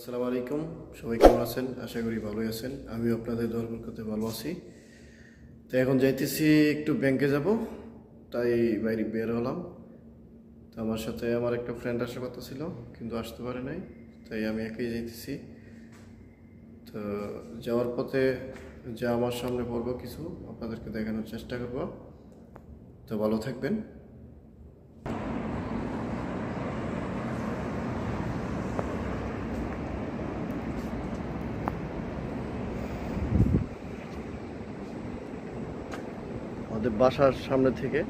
আসসালামু আলাইকুম সবাই কেমন আছেন আশা করি ভালোই আছেন আমি আপনাদের দরকার করতে ভালো আছি তো এখন যাইতেছি একটু ব্যাংকে যাব তাই বাইরে বের হলাম তো আমার সাথে আমার একটা ফ্রেন্ড আসার কথা ছিল কিন্তু আসতে পারে নাই তাই আমি একাই যাইতেছি তো যাওয়ার পথে যা আমার সামনে পড়বো কিছু আপনাদেরকে দেখানোর চেষ্টা করব তো ভালো থাকবেন আমাদের বাসার সামনে থেকে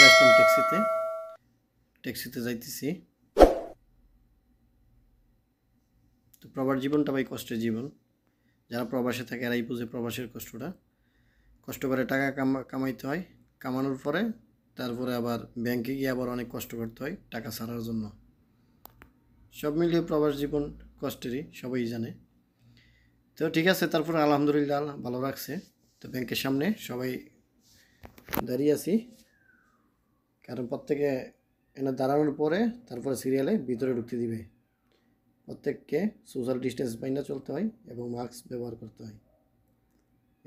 ট্যাক্সিতে ট্যাক্সিতে যাইতেছি তো প্রবাস জীবনটা ভাই কষ্টের জীবন যারা প্রবাসে থাকে এরাই বুঝে প্রবাসের কষ্টটা কষ্ট করে টাকা কামা কামাইতে হয় কামানোর পরে তারপরে আবার ব্যাংকে গিয়ে আবার অনেক কষ্ট করতে হয় টাকা ছাড়ার জন্য সব মিলিয়ে প্রবাস জীবন কষ্টেরই সবাই জানে তো ঠিক আছে তারপরে আলহামদুলিল্লাহ ভালো রাখছে তো ব্যাংকের সামনে সবাই দাঁড়িয়ে আছি কারণ প্রত্যেকে এনে দাঁড়ানোর পরে তারপরে সিরিয়ালে ভিতরে ঢুকতে দিবে প্রত্যেককে সোশ্যাল ডিস্টেন্স বাইনা চলতে হয় এবং মাস্ক ব্যবহার করতে হয়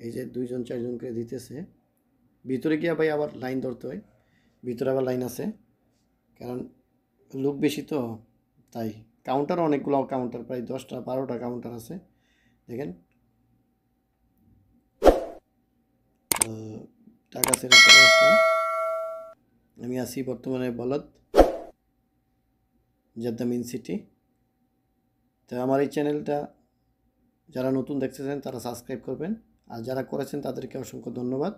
এই যে দুইজন চারজনকে দিতেছে ভিতরে গিয়ে ভাই আবার লাইন ধরতে হয় ভিতরে আবার লাইন আছে কারণ লোক বেশি তো তাই কাউন্টার অনেকগুলো কাউন্টার প্রায় দশটা বারোটা কাউন্টার আছে দেখেন টাকা আমি আছি বর্তমানে বলদ জাদ্দামিন সিটি তো আমার এই চ্যানেলটা যারা নতুন দেখতেছেন তারা সাবস্ক্রাইব করবেন আর যারা করেছেন তাদেরকে অসংখ্য ধন্যবাদ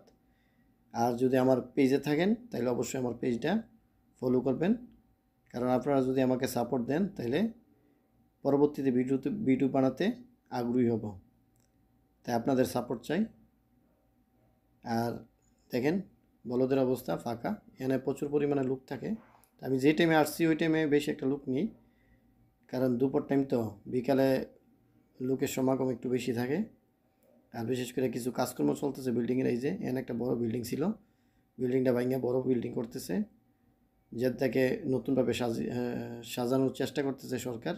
আর যদি আমার পেজে থাকেন তাহলে অবশ্যই আমার পেজটা ফলো করবেন কারণ আপনারা যদি আমাকে সাপোর্ট দেন তাহলে পরবর্তীতে ভিডিওতে ভিডিও বানাতে আগ্রহী হব তাই আপনাদের সাপোর্ট চাই আর দেখেন বলদের অবস্থা ফাঁকা এখানে প্রচুর পরিমাণে লুক থাকে আমি যে টাইমে আসছি ওই টাইমে বেশি একটা লুক নিই কারণ দুপুর টাইম তো বিকালে লোকের সমাগম একটু বেশি থাকে আর বিশেষ করে কিছু কাজকর্ম চলতেছে বিল্ডিংয়ের এই যে এখানে একটা বড় বিল্ডিং ছিল বিল্ডিংটা ভাঙিয়ে বড় বিল্ডিং করতেছে থেকে নতুনভাবে সাজি সাজানোর চেষ্টা করতেছে সরকার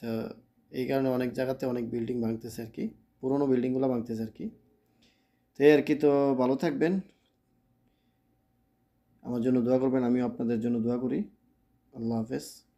তো এই কারণে অনেক জায়গাতে অনেক বিল্ডিং ভাঙতেছে আর কি পুরনো বিল্ডিংগুলো ভাঙতেছে আর কি তো আর কি তো ভালো থাকবেন আমার জন্য দোয়া করবেন আমিও আপনাদের জন্য দোয়া করি আল্লাহ হাফেজ